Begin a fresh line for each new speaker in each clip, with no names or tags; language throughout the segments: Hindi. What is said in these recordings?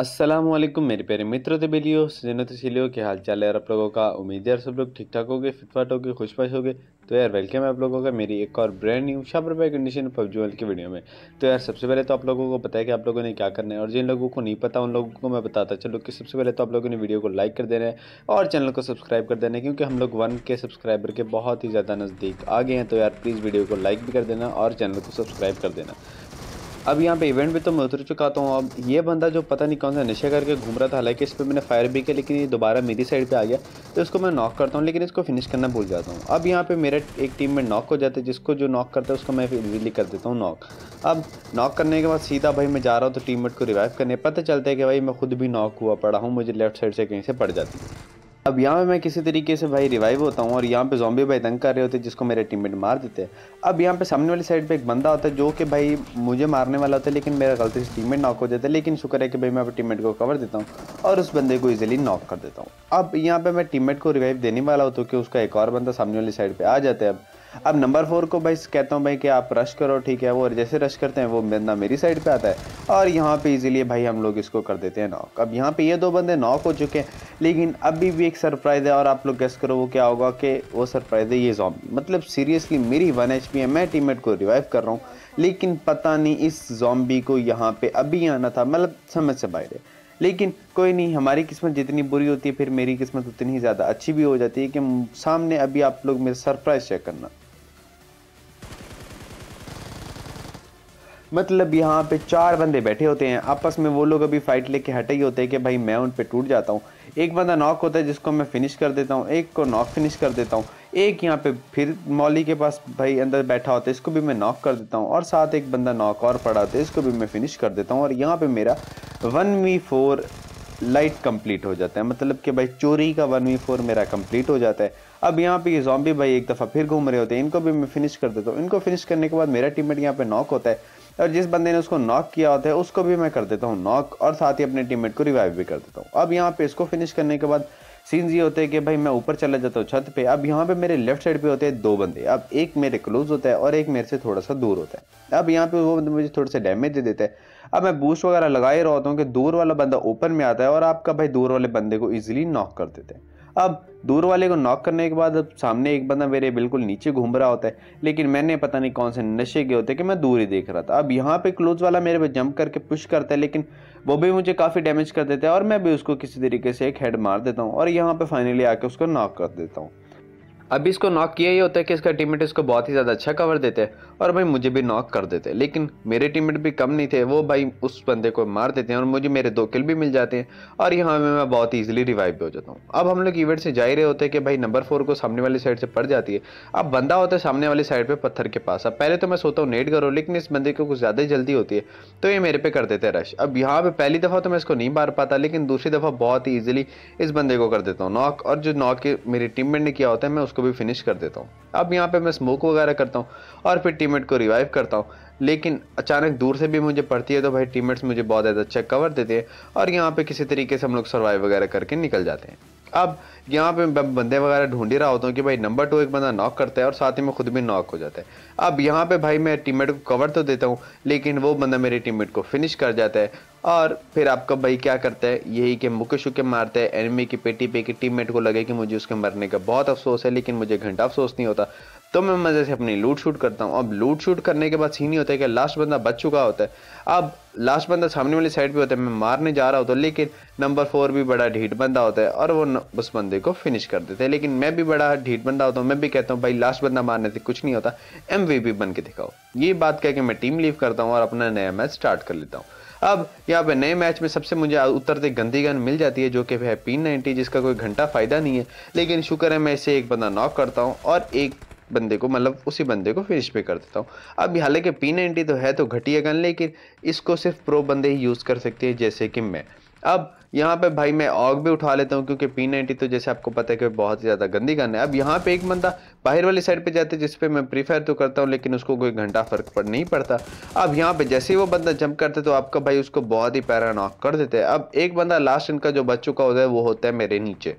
असलम मेरे प्यारे मित्र तबेलियो सजन तसीलियो के हाल चाल है यार आप लोगों का उम्मीद है यार सब लोग ठीक ठाक हो गए फिटफाट हो गए खुशपाश हो गए तो यार वेलकम है आप लोगों का मेरी एक और brand new shopper by condition world की वीडियो में तो यार सबसे पहले तो आप लोगों को पता है कि आप लोगों ने क्या करना है और जिन लोगों को नहीं पता उन लोगों को मैं बताता चलो कि सबसे पहले तो आप लोगों ने वीडियो को लाइक कर देना है और चैनल को सब्सक्राइब कर देना है क्योंकि हम लोग वन के सब्सक्राइबर के बहुत ही ज़्यादा नज़दीक आ गए हैं तो यार प्लीज़ वीडियो को लाइक भी कर देना और चैनल को सब्सक्राइब कर देना अब यहाँ पे इवेंट भी तो मैं उतर चुका था तो अब ये बंदा जो पता नहीं कौन सा नशे करके घूम रहा था हालांकि इस पर मैंने फायर भी किया लेकिन ये दोबारा मेरी साइड पे आ गया तो इसको मैं नॉक करता हूँ लेकिन इसको फिनिश करना भूल जाता हूँ अब यहाँ पे मेरा एक टीम में नॉक हो जाता है जिसको जो नॉक करता है उसको मैं इजीली कर देता हूँ नॉक अब नॉक करने के बाद सीधा भाई मैं जा रहा हूँ तो टीम को रिवाइव करने पता चलता है कि भाई मैं खुद भी नॉक हुआ पड़ा हूँ मुझे लेफ्ट साइड से कहीं से पड़ जाती अब यहाँ पे मैं किसी तरीके से भाई रिवाइव होता हूँ और यहाँ पे जॉम्बी भाई तंग कर रहे होते हैं जिसको मेरे टीममेट मार देते हैं अब यहाँ पे सामने वाली साइड पे एक बंदा होता है जो कि भाई मुझे मारने वाला होता है लेकिन मेरा गलती से टीममेट नॉक हो जाता है लेकिन शुक्र है कि भाई मैं अपने टीममेट को कवर देता हूँ और उस बंदे को ईजिली नॉक कर देता हूँ अब यहाँ पर मैं टीम को रिवाइव देने वाला होता हूँ कि उसका एक और बंदा सामने वाली साइड पर आ जाता है अब अब नंबर फोर को भाई कहता हूँ भाई कि आप रश करो ठीक है वो जैसे रश करते हैं वो बंदा मेरी साइड पे आता है और यहाँ पे इजीली भाई हम लोग इसको कर देते हैं नॉक अब यहाँ पे ये दो बंदे नॉक हो चुके हैं लेकिन अभी भी एक सरप्राइज़ है और आप लोग गेस करो वो क्या होगा कि वो सरप्राइज़ है ये जॉम्बी मतलब सीरियसली मेरी वन एच है मैं टीम को रिवाइव कर रहा हूँ लेकिन पता नहीं इस जॉम्बी को यहाँ पे अभी आना था मतलब समझ से बाहर है लेकिन कोई नहीं हमारी किस्मत जितनी बुरी होती है फिर मेरी किस्मत उतनी ही ज़्यादा अच्छी भी हो जाती है कि सामने अभी आप लोग मेरा सरप्राइज़ चेक करना मतलब यहाँ पे चार बंदे बैठे होते हैं आपस में वो लोग अभी फाइट लेके हटे ही होते हैं कि भाई मैं उन पे टूट जाता हूँ एक बंदा नॉक होता है जिसको मैं फिनिश कर देता हूँ एक को नॉक फिनिश कर देता हूँ एक यहाँ पे फिर मौली के पास भाई अंदर बैठा होता है इसको भी मैं नॉक कर देता हूँ और साथ एक बंदा नॉक और पड़ा होता है इसको भी मैं फिनिश कर देता हूँ और यहाँ पे मेरा one v four light complete हो जाता है मतलब कि भाई चोरी का वन वी फोर मेरा कंप्लीट हो जाता है अब यहाँ पे ये जॉम्बी भाई एक दफ़ा फिर घूम रहे होते हैं इनको भी मैं फिनिश कर देता हूँ इनको फिनिश करने के बाद मेरा मेट यहाँ पे नॉक होता है और जिस बंदे ने उसको नॉक किया होता है उसको भी मैं कर देता हूँ नॉक और साथ ही अपने टीममेट को रिवाइव भी कर देता हूँ अब यहाँ पे इसको फिनिश करने के बाद सीन्स ये होते हैं कि भाई मैं ऊपर चला जाता हूँ छत पे अब यहाँ पे मेरे लेफ्ट साइड पे होते हैं दो बंदे अब एक मेरे क्लोज होता है और एक मेरे से थोड़ा सा दूर होता है अब यहाँ पे वो बंदे मुझे थोड़े से डैमेज दे देते हैं अब मैं बूस्ट वगैरह लगा ही रहा हूँ कि दूर वाला बंदा ओपन में आता है और आपका भाई दूर वाले बंदे को ईजिली नॉक कर देते हैं अब दूर वाले को नॉक करने के बाद अब सामने एक बंदा मेरे बिल्कुल नीचे घूम रहा होता है लेकिन मैंने पता नहीं कौन से नशे के होते कि मैं दूर ही देख रहा था अब यहाँ पे क्लोज वाला मेरे पे जंप करके पुश करता है लेकिन वो भी मुझे काफ़ी डैमेज कर देता है और मैं भी उसको किसी तरीके से एक हेड मार देता हूँ और यहाँ पर फाइनली आके उसको नॉक कर देता हूँ अभी इसको नॉक किया ही होता है कि इसका टीममेट इसको बहुत ही ज़्यादा अच्छा कवर देते और भाई मुझे भी नॉक कर देते हैं लेकिन मेरे टीममेट भी कम नहीं थे वो भाई उस बंदे को मार देते हैं और मुझे मेरे दो किल भी मिल जाते हैं और यहाँ में मैं बहुत ईजिली रिवाइव भी हो जाता हूँ अब हम लोग इवेंट से जा ही रहे होते हैं कि भाई नंबर फोर को सामने वाली साइड से पड़ जाती है अब बंदा होता है सामने वाली साइड पर पत्थर के पास अब पहले तो मैं सोता हूँ नेट करो लेकिन इस बंदे को कुछ ज़्यादा ही जल्दी होती है तो ये मेरे पे कर देते हैं रश अब यहाँ पर पहली दफ़ा तो मैं इसको नहीं मार पाता लेकिन दूसरी दफ़ा बहुत ही ईजिली इस बंदे को कर देता हूँ नॉक और जो नॉक मेरी टीम ने किया होता है मैं उसको इसको भी फिनिश कर देता हूँ अब यहाँ पे मैं स्मोक वगैरह करता हूँ और फिर टीममेट को रिवाइव करता हूँ लेकिन अचानक दूर से भी मुझे पड़ती है तो भाई टीममेट्स मुझे बहुत ज़्यादा अच्छा कवर देते हैं और यहाँ पे किसी तरीके से हम लोग सर्वाइव वगैरह करके निकल जाते हैं अब यहाँ पे मैं बंदे वगैरह ढूंढ ही रहा होता हूँ कि भाई नंबर टू एक बंदा नॉक करता है और साथ ही में खुद भी नॉक हो जाता है अब यहाँ पे भाई मैं टीममेट को कवर तो देता हूँ लेकिन वो बंदा मेरे टीममेट को फिनिश कर जाता है और फिर आपका भाई क्या करता है यही कि मुके शुके मारता है एनिमी की पेटी पे कि टीममेट को लगे कि मुझे उसके मरने का बहुत अफसोस है लेकिन मुझे घंटा अफसोस नहीं होता तो मैं मज़े से अपनी लूट शूट करता हूँ अब लूट शूट करने के बाद सीन ही होता है कि लास्ट बंदा बच चुका होता है अब लास्ट बंदा सामने वाली साइड पे होता है मैं मारने जा रहा होता हूँ लेकिन नंबर फोर भी बड़ा ढीठ बंदा होता है और वो उस बंदे को फिनिश कर देते हैं लेकिन मैं भी बड़ा ढीठ बंदा होता हूँ मैं भी कहता हूँ भाई लास्ट बंदा मारने से कुछ नहीं होता एम बन के दिखाओ ये बात कह के मैं टीम लीव करता हूँ और अपना नया मैच स्टार्ट कर लेता हूँ अब यहाँ पे नए मैच में सबसे मुझे उतरते गंदी गन मिल जाती है जो कि है पी नाइनटी जिसका कोई घंटा फ़ायदा नहीं है लेकिन शुक्र है मैं इसे एक बंदा नॉक करता हूँ और एक बंदे को मतलब उसी बंदे को फिनिश पे कर देता हूँ अब हालांकि पी नाइन्टी तो है तो घटिया गन लेकिन इसको सिर्फ प्रो बंदे ही यूज़ कर सकते हैं जैसे कि मैं अब यहाँ पे भाई मैं ऑग भी उठा लेता हूँ क्योंकि पी नाइन्टी तो जैसे आपको पता है कि बहुत ज़्यादा गंदी गन है अब यहाँ पे एक बंदा बाहर वाली साइड पे जाते जिस पे मैं प्रीफायर तो करता हूँ लेकिन उसको कोई घंटा फर्क पड़ नहीं पड़ता अब यहाँ पे जैसे ही वो बंदा जंप करते तो आपका भाई उसको बहुत ही पैरा नॉक कर देते हैं अब एक बंदा लास्ट इनका जो बच चुका होता है वो होता है मेरे नीचे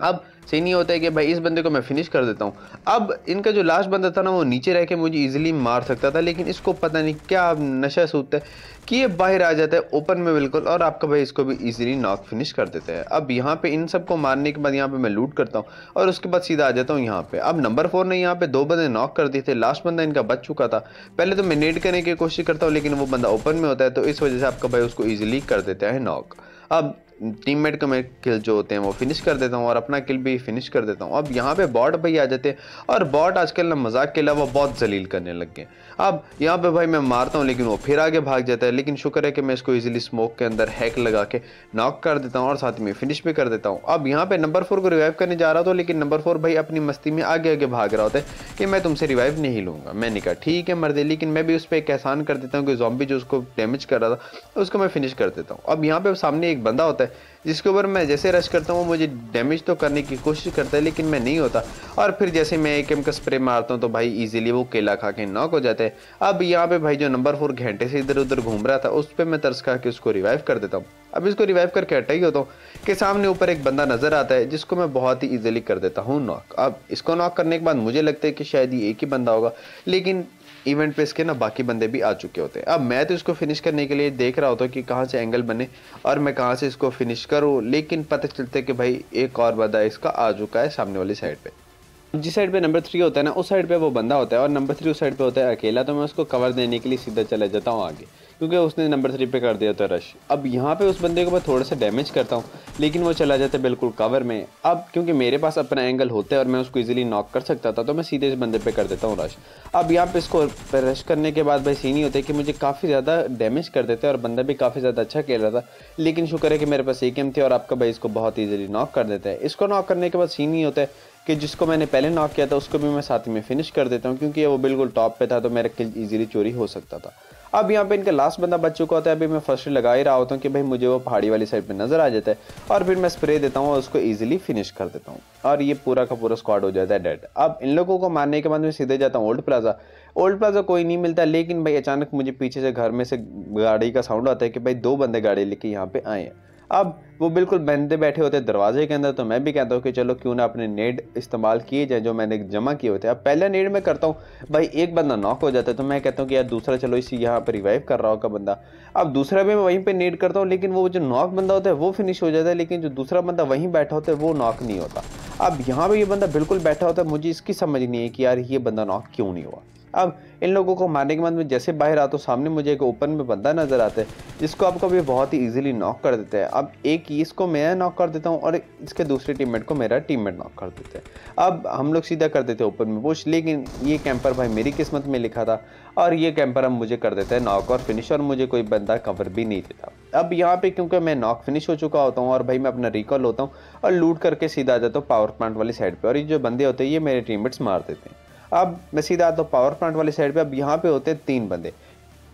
हम्म। अब सीन नहीं होता है कि भाई इस बंदे को मैं फिनिश कर देता हूँ अब इनका जो लास्ट बंदा था ना वो नीचे रह के मुझे इजीली मार सकता था लेकिन इसको पता नहीं क्या नशा सूत है कि ये बाहर आ जाता है ओपन में बिल्कुल और आपका भाई इसको भी इजीली नॉक फिनिश कर देता है अब यहाँ पे इन सबको मारने के बाद यहाँ पे मैं लूट करता हूँ और उसके बाद सीधा आ जाता हूँ यहाँ पे अब नंबर फोर ने यहाँ पे दो बंदे नॉक कर दिए थे लास्ट बंदा इनका बच चुका था पहले तो मैं नेट करने की कोशिश करता हूँ लेकिन वो बंदा ओपन में होता है तो इस वजह से आपका भाई उसको ईजिली कर देता है नॉक अब टीममेट को मैं किल जो होते हैं वो फिनिश कर देता हूँ और अपना किल भी फिनिश कर देता हूँ अब यहाँ पे बॉट भाई आ जाते हैं और बॉट आजकल ना मजाक के अलावा बहुत जलील करने लग गए अब यहाँ पे भाई मैं मारता हूँ लेकिन वो फिर आगे भाग जाता है लेकिन शुक्र है कि मैं इसको ईजिली स्मोक के अंदर हैक लगा के नॉक कर देता हूँ और साथ में फिनिश भी कर देता हूँ अब यहाँ पर नंबर फोर को रिवाइव करने जा रहा था लेकिन नंबर फोर भाई अपनी मस्ती में आगे आगे भाग रहा होता है कि मैं तुमसे रिवाइव नहीं लूँगा मैंने कहा ठीक है मर्दे लेकिन मैं भी उस पर एक एहसान कर देता हूँ कि जॉम्बी जो उसको डैमेज कर रहा था उसको मैं फिनिश कर देता हूँ अब यहाँ पर सामने एक बंदा होता जाता है जिसके ऊपर मैं जैसे रश करता हूँ वो मुझे डैमेज तो करने की कोशिश करता है लेकिन मैं नहीं होता और फिर जैसे मैं एक एम का स्प्रे मारता हूँ तो भाई ईजिली वो केला खा के नॉक हो जाते हैं अब यहाँ पे भाई जो नंबर फोर घंटे से इधर उधर घूम रहा था उस पर मैं तरस खा के उसको रिवाइव कर देता हूँ अब इसको रिवाइव करके हटा ही होता हूँ कि सामने ऊपर एक बंदा नज़र आता है जिसको मैं बहुत ही ईजिली कर देता हूँ नॉक अब इसको नॉक करने के बाद मुझे लगता है कि शायद ये एक ही बंदा होगा लेकिन इवेंट पे इसके ना बाकी बंदे भी आ चुके होते हैं अब मैं तो इसको फिनिश करने के लिए देख रहा होता कि कहाँ से एंगल बने और मैं कहाँ से इसको फिनिश करूँ लेकिन पता चलता है कि भाई एक और बंदा इसका आ चुका है सामने वाली साइड पर जिस साइड पे नंबर थ्री होता है ना उस साइड पे वो बंदा होता है और नंबर थ्री उस साइड पे होता है अकेला तो मैं उसको कवर देने के लिए सीधा चला जाता हूँ आगे क्योंकि उसने नंबर थ्री पे कर दिया था रश अब यहाँ पे उस बंदे को मैं थोड़ा सा डैमेज करता हूँ लेकिन वो चला जाता है बिल्कुल कवर में अब क्योंकि मेरे पास अपना एंगल होता है और मैं उसको इजीली नॉक कर सकता था तो मैं सीधे इस बंदे पे कर देता हूँ रश अब यहाँ पे इसको रश करने के बाद भाई सीन ही होता है कि मुझे काफ़ी ज़्यादा डैमेज कर देते और बंदा भी काफ़ी ज़्यादा अच्छा खेल रहा था लेकिन शुक्र है कि मेरे पास एक एम थे और आपका भाई इसको बहुत ईजिली नॉक कर देता है इसको नॉक करने के बाद सीन ही होता है कि जिसको मैंने पहले नॉक किया था उसको भी मैं साथ में फिनिश कर देता हूँ क्योंकि वो बिल्कुल टॉप पर था तो मेरा किल ईजिली चोरी हो सकता था अब यहाँ पे इनका लास्ट बंदा बच चुका होता है अभी मैं फर्स्ट लगा ही रहा होता हूँ कि भाई मुझे वो पहाड़ी वाली साइड पर नज़र आ जाता है और फिर मैं स्प्रे देता हूँ और उसको ईजिली फिनिश कर देता हूँ और ये पूरा का पूरा स्क्वाड हो जाता है डेड अब इन लोगों को मारने के बाद मैं सीधे जाता हूँ ओल्ड प्लाजा ओल्ड प्लाजा कोई नहीं मिलता लेकिन भाई अचानक मुझे पीछे से घर में से गाड़ी का साउंड आता है कि भाई दो बंदे गाड़ी लेके यहाँ पे आए हैं अब वो बिल्कुल बंदे बैठे होते दरवाजे के अंदर तो मैं भी कहता हूँ कि चलो क्यों ना अपने नेड इस्तेमाल किए जाए जो मैंने जमा किए होते अब पहले नेड में करता हूँ भाई एक बंदा नॉक हो जाता है तो मैं कहता हूँ कि यार दूसरा चलो इसी यहाँ पर रिवाइव कर रहा होगा बंदा अब दूसरा भी मैं वहीं पर नेड करता हूँ लेकिन वो जो नॉक बंदा होता है वो फिनिश हो जाता है लेकिन जो दूसरा बंदा वहीं बैठा होता है वो नॉक नहीं होता अब यहाँ पर ये बंदा बिल्कुल बैठा होता है मुझे इसकी समझ नहीं है कि यार ये बंदा नॉक क्यों नहीं हुआ अब इन लोगों को मारने के बाद में जैसे बाहर आता तो हूँ सामने मुझे एक ओपन में बंदा नज़र आता है जिसको आपको भी बहुत ही ईजिली नॉक कर देते हैं अब एक इसको मैं नॉक कर देता हूँ और इसके दूसरे टीममेट को मेरा टीममेट नॉक कर देते हैं अब हम लोग सीधा कर देते हैं ओपन में पुश लेकिन ये कैंपर भाई मेरी किस्मत में लिखा था और ये कैंपर अब मुझे कर देता है नॉक और फिनिश और मुझे कोई बंदा कवर भी नहीं देता अब यहाँ पे क्योंकि मैं नॉक फिनिश हो चुका होता हूँ और भाई मैं अपना रिकॉल होता हूँ और लूट करके सीधा आ जाता हूँ पावर प्लांट वाली साइड पर और ये जो बंदे होते हैं ये मेरे टीममेट्स मार देते हैं अब मैं सीधा आता हूँ पावर प्लांट वाली साइड पे अब यहाँ पे होते हैं तीन बंदे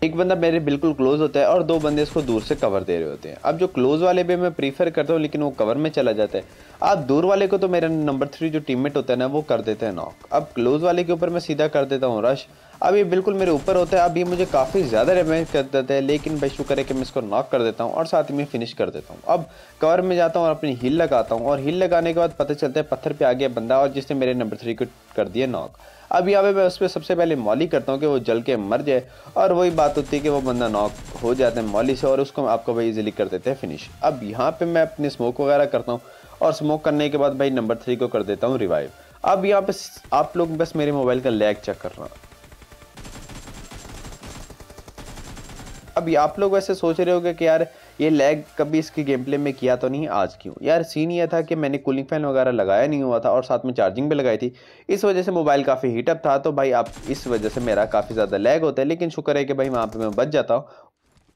एक बंदा मेरे बिल्कुल क्लोज होता है और दो बंदे इसको दूर से कवर दे रहे होते हैं अब जो क्लोज वाले पे मैं प्रीफर करता हूँ लेकिन वो कवर में चला जाता है आप दूर वाले को तो मेरे नंबर थ्री जो टीममेट होता है ना वो कर देते हैं नॉक अब क्लोज वाले के ऊपर मैं सीधा कर देता हूँ रश अब ये बिल्कुल मेरे ऊपर होता है अब ये मुझे काफ़ी ज़्यादा डैमेज कर देता है लेकिन भाई शुक्र है कि मैं इसको नॉक कर देता हूँ और साथ ही में फिनिश कर देता हूँ अब कवर में जाता हूँ और अपनी हील लगाता हूँ और हील लगाने के बाद पता चलता है पत्थर पर आ गया बंदा और जिसने मेरे नंबर थ्री को कर दिया नॉक अब यहाँ पे मैं उस पर सबसे पहले मॉली करता हूँ कि वो जल के मर जाए और वही बात होती है कि वो बंदा नॉक हो जाता है मॉली से और उसको आपको भाई ईजिली कर देते हैं फिनिश अब यहाँ पर मैं अपनी स्मोक वगैरह करता हूँ और स्मोक करने के बाद भाई नंबर थ्री को कर देता हूँ रिवाइव अब यहाँ पे आप लोग बस मेरे मोबाइल का लैग चेक रहा अब आप लोग ऐसे सोच रहे होंगे कि यार ये लैग कभी इसकी गेम प्ले में किया तो नहीं आज क्यों यार सीन ये था कि मैंने कूलिंग फैन वगैरह लगाया नहीं हुआ था और साथ में चार्जिंग भी लगाई थी इस वजह से मोबाइल काफ़ी हीटअप था तो भाई आप इस वजह से मेरा काफ़ी ज़्यादा लैग होता है लेकिन शुक्र है कि भाई वहाँ पर मैं बच जाता हूँ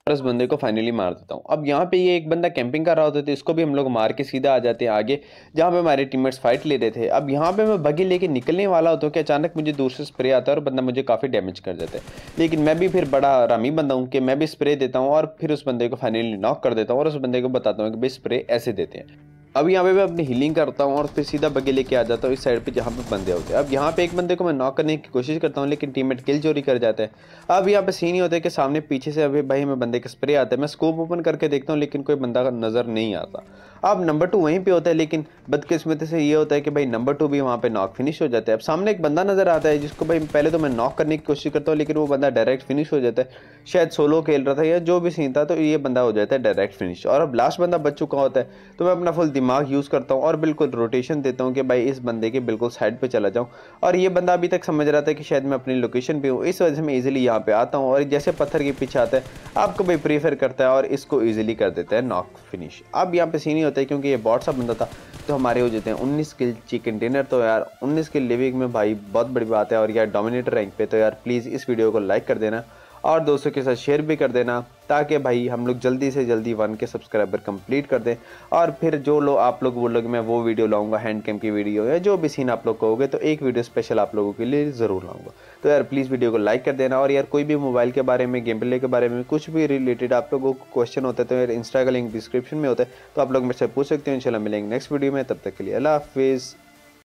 और उस बंदे को फाइनली मार देता हूँ अब यहाँ पे ये एक बंदा कैंपिंग कर रहा होता था इसको भी हम लोग मार के सीधा आ जाते हैं आगे जहाँ पे हमारे टीममेट्स फाइट ले रहे थे अब यहाँ पे मैं बगी लेके निकलने वाला होता हूँ कि अचानक मुझे दूर से स्प्रे आता है और बंदा मुझे काफ़ी डैमेज कर देता है लेकिन मैं भी फिर बड़ा रामी बंदा हूँ कि मैं भी स्प्रे देता हूँ और फिर उस बंदे को फाइनली नॉक कर देता हूँ और उस बंदे को बताता हूँ कि भाई स्प्रे ऐसे देते हैं अब यहाँ पे मैं अपनी हीलिंग करता हूँ और फिर सीधा बगे लेके आ जाता हूँ इस साइड पे जहाँ पे बंदे होते हैं अब यहाँ पे एक बंदे को मैं नॉक करने की कोशिश करता हूँ लेकिन टीममेट किल चोरी कर जाते हैं अब यहाँ पे सीन ही होता है कि सामने पीछे से अभी भाई मैं बंदे का स्प्रे आता है मैं स्कोप ओपन करके देखता हूँ लेकिन कोई बंदा नज़र नहीं आता अब नंबर टू वहीं पे होता है लेकिन बदकिस्मती से ये होता है कि भाई नंबर टू भी वहाँ पे नॉक फिनिश हो जाता है अब सामने एक बंदा नज़र आता है जिसको भाई पहले तो मैं नॉक करने की कोशिश करता हूँ लेकिन वो बंदा डायरेक्ट फिनिश हो जाता है शायद सोलो खेल रहा था या जो भी सीन था तो ये बंदा हो जाता है डायरेक्ट फिनिश और अब लास्ट बंदा बच चुका होता है तो मैं अपना फुल दिमाग यूज़ करता हूँ और बिल्कुल रोटेशन देता हूँ कि भाई इस बंदे के बिल्कुल साइड पर चला जाऊँ और ये बंदा अभी तक समझ रहा था कि शायद मैं अपनी लोकेशन पर हूँ इस वजह से मैं ईजिली यहाँ पर आता हूँ और जैसे पत्थर के पीछे आता है आपको भाई प्रीफर करता है और इसको ईजिली कर देता है नॉक फिनिश अब यहाँ पे सीन ही जाते हैं क्योंकि ये बॉट सा बंदा था तो हमारे हो जाते हैं उन्नीस किल चिकन डिनर तो यार उन्नीस किल लिविंग में भाई बहुत बड़ी बात है और यार डोमिनेटर रैंक पर तो यार प्लीज़ इस वीडियो को लाइक कर देना और दोस्तों के साथ शेयर भी कर देना ताकि भाई हम लोग जल्दी से जल्दी वन के सब्सक्राइबर कंप्लीट कर दें और फिर जो लोग आप लोग लोग मैं वो वीडियो लाऊंगा हैंड कैम की वीडियो या जो भी सीन आप लोग कहोगे तो एक वीडियो स्पेशल आप लोगों के लिए ज़रूर लाऊंगा तो यार प्लीज़ वीडियो को लाइक कर देना और यार कोई भी मोबाइल के बारे में गेम प्ले के बारे में कुछ भी रिलेटेड आप लोगों को क्वेश्चन होता है तो यार इंस्टा का लिंक डिस्क्रिप्शन में होता है तो आप लोग मेरे से पूछ सकते हो इंशाल्लाह मिलेंगे नेक्स्ट वीडियो में तब तक के लिए अला हाफिज़